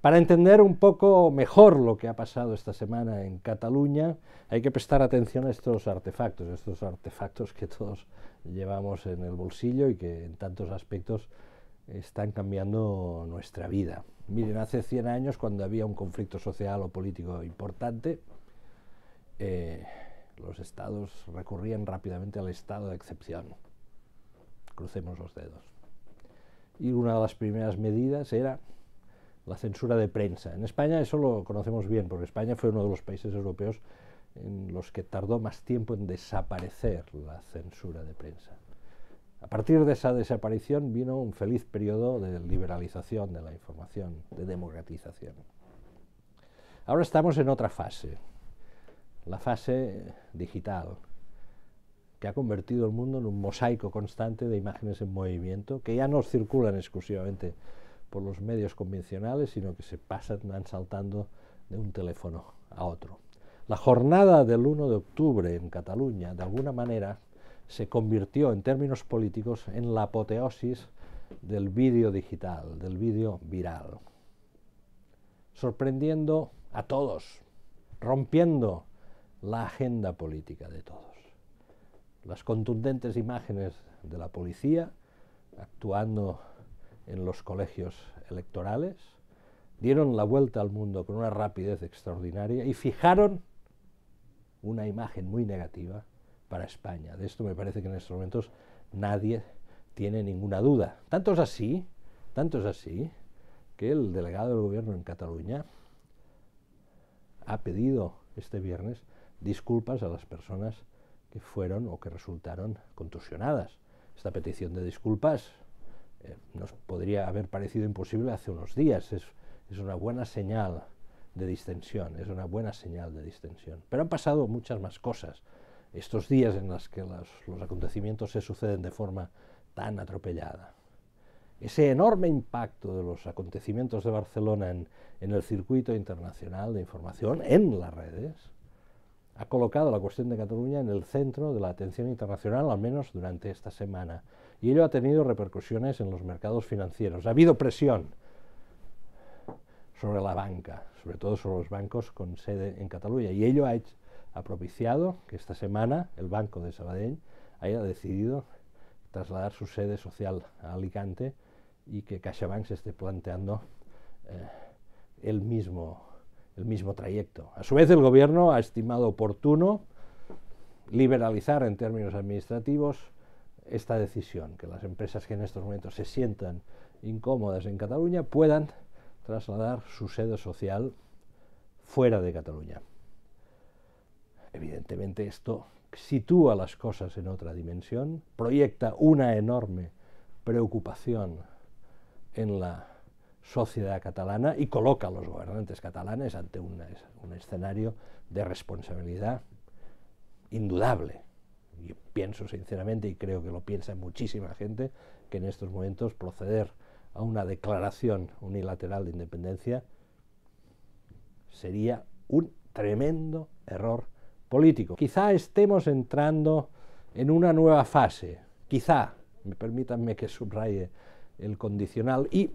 Para entender un poco mejor lo que ha pasado esta semana en Cataluña, hay que prestar atención a estos artefactos, estos artefactos que todos llevamos en el bolsillo y que en tantos aspectos están cambiando nuestra vida. Miren, hace 100 años, cuando había un conflicto social o político importante, eh, los estados recurrían rápidamente al estado de excepción. Crucemos los dedos. Y una de las primeras medidas era la censura de prensa. En España eso lo conocemos bien, porque España fue uno de los países europeos en los que tardó más tiempo en desaparecer la censura de prensa. A partir de esa desaparición vino un feliz periodo de liberalización de la información, de democratización. Ahora estamos en otra fase, la fase digital, que ha convertido el mundo en un mosaico constante de imágenes en movimiento que ya no circulan exclusivamente por los medios convencionales, sino que se pasan saltando de un teléfono a otro. La jornada del 1 de octubre en Cataluña, de alguna manera, se convirtió en términos políticos en la apoteosis del vídeo digital, del vídeo viral, sorprendiendo a todos, rompiendo la agenda política de todos. Las contundentes imágenes de la policía actuando en los colegios electorales, dieron la vuelta al mundo con una rapidez extraordinaria y fijaron una imagen muy negativa para España. De esto me parece que en estos momentos nadie tiene ninguna duda. Tanto es así, tanto es así, que el delegado del gobierno en Cataluña ha pedido este viernes disculpas a las personas que fueron o que resultaron contusionadas. Esta petición de disculpas eh, nos podría haber parecido imposible hace unos días. Es, una buena señal de distensión, es una buena señal de distensión. Pero han pasado muchas más cosas estos días en los que los, acontecimientos se suceden de forma tan atropellada. Ese enorme impacto de los acontecimientos de Barcelona en, en el circuito internacional de información, en las redes, ha colocado la cuestión de Cataluña en el centro de la atención internacional, al menos durante esta semana. Y ello ha tenido repercusiones en los mercados financieros. Ha habido presión sobre la banca, sobre todo sobre los bancos con sede en Cataluña. Y ello ha, propiciado que esta semana el Banco de Sabadell haya decidido trasladar su sede social a Alicante y que CaixaBank se esté planteando eh, el mismo el mismo trayecto. A su vez, el Gobierno ha estimado oportuno liberalizar en términos administrativos esta decisión, que las empresas que en estos momentos se sientan incómodas en Cataluña puedan trasladar su sede social fuera de Cataluña. Evidentemente esto sitúa las cosas en otra dimensión, proyecta una enorme preocupación en la sociedad catalana y coloca a los gobernantes catalanes ante un escenario de responsabilidad indudable. Y pienso sinceramente, y creo que lo piensa muchísima gente, que en estos momentos proceder a una declaración unilateral de independencia sería un tremendo error político. Quizá estemos entrando en una nueva fase, quizá, permítanme que subraye el condicional, y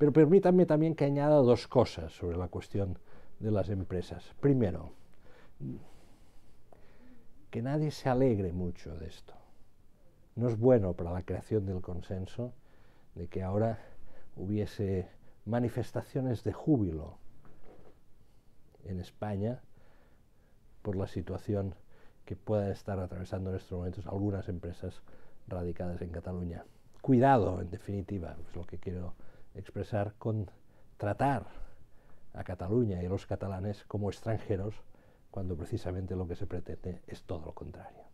pero permítanme también que añada dos cosas sobre la cuestión de las empresas. Primero, que nadie se alegre mucho de esto. No es bueno para la creación del consenso de que ahora hubiese manifestaciones de júbilo en España por la situación que puedan estar atravesando en estos momentos algunas empresas radicadas en Cataluña. Cuidado, en definitiva, es lo que quiero expresar con tratar a Cataluña y a los catalanes como extranjeros, cuando precisamente lo que se pretende es todo lo contrario.